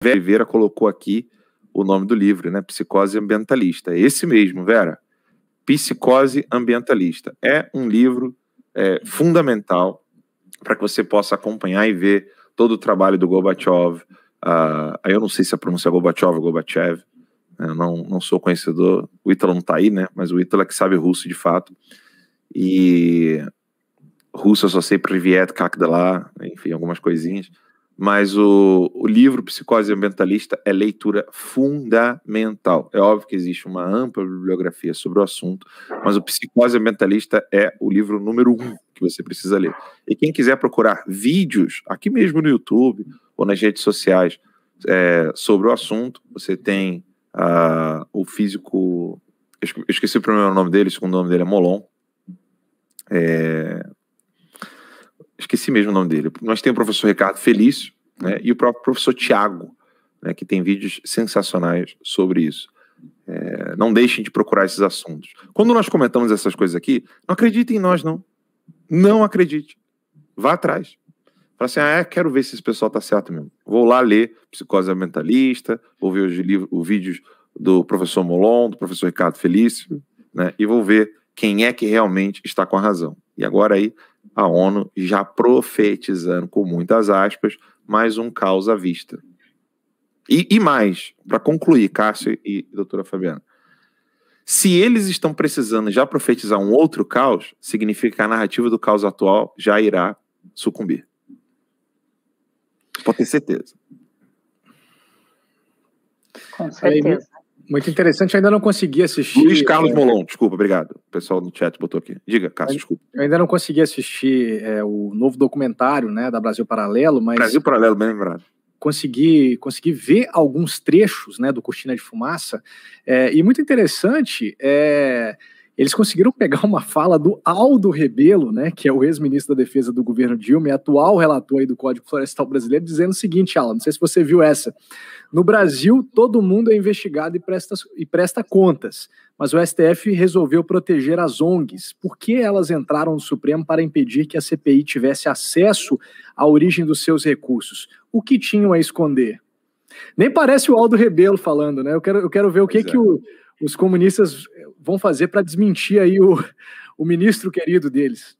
Vera colocou aqui o nome do livro, né? Psicose Ambientalista. É esse mesmo, Vera. Psicose Ambientalista. É um livro é, fundamental para que você possa acompanhar e ver todo o trabalho do Gorbachev. Uh, eu não sei se é a pronúncia é Gorbachev ou Gorbachev. Né? Eu não, não sou conhecedor. O Ítalo não está aí, né? Mas o Ítalo é que sabe russo de fato. E russo eu só sei Privyet, Kakdala, enfim, algumas coisinhas. Mas o, o livro Psicose Ambientalista é leitura fundamental. É óbvio que existe uma ampla bibliografia sobre o assunto, mas o Psicose Ambientalista é o livro número um que você precisa ler. E quem quiser procurar vídeos aqui mesmo no YouTube ou nas redes sociais é, sobre o assunto, você tem uh, o físico. Eu esqueci o primeiro nome dele, o segundo nome dele é Molon. É, esqueci mesmo o nome dele. Nós temos o professor Ricardo Felício né, e o próprio professor Tiago, né, que tem vídeos sensacionais sobre isso. É, não deixem de procurar esses assuntos. Quando nós comentamos essas coisas aqui, não acreditem em nós, não. Não acredite. Vá atrás. Fala assim, ah, é, quero ver se esse pessoal tá certo mesmo. Vou lá ler Psicose Mentalista, vou ver os, livros, os vídeos do professor Molon, do professor Ricardo Felício, né, e vou ver quem é que realmente está com a razão. E agora aí a ONU já profetizando, com muitas aspas, mais um caos à vista. E, e mais, para concluir, Cássio e doutora Fabiana. Se eles estão precisando já profetizar um outro caos, significa que a narrativa do caos atual já irá sucumbir. Pode ter certeza. Com certeza. Muito interessante, ainda não consegui assistir. Luiz Carlos é... Molon, desculpa, obrigado. O pessoal no chat botou aqui. Diga, Cássio, desculpa. Eu ainda não consegui assistir é, o novo documentário né, da Brasil Paralelo, mas. Brasil Paralelo, bem lembrado. Consegui, consegui ver alguns trechos né, do Cortina de Fumaça. É, e muito interessante é eles conseguiram pegar uma fala do Aldo Rebelo, né, que é o ex-ministro da Defesa do governo Dilma e atual relator aí do Código Florestal Brasileiro, dizendo o seguinte, Alan, não sei se você viu essa. No Brasil, todo mundo é investigado e presta, e presta contas, mas o STF resolveu proteger as ONGs. Por que elas entraram no Supremo para impedir que a CPI tivesse acesso à origem dos seus recursos? O que tinham a esconder? Nem parece o Aldo Rebelo falando, né? Eu quero, eu quero ver o que, é. que o, os comunistas vão fazer para desmentir aí o, o ministro querido deles?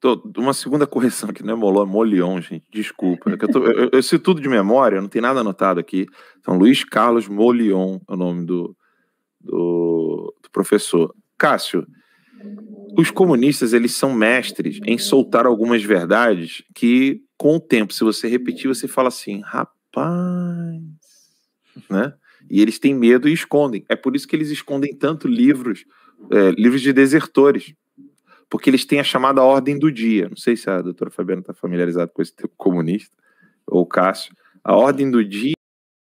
Tô, uma segunda correção aqui, não é Molon, é Molion, gente, desculpa. É eu, tô, eu, eu, sei tudo de memória, não tem nada anotado aqui. Então, Luiz Carlos Molion é o nome do, do, do professor. Cássio, os comunistas eles são mestres em soltar algumas verdades que, com o tempo, se você repetir, você fala assim, rapaz, né? E eles têm medo e escondem. É por isso que eles escondem tanto livros, é, livros de desertores, porque eles têm a chamada ordem do dia. Não sei se a doutora Fabiana está familiarizada com esse termo comunista, ou Cássio. A ordem do dia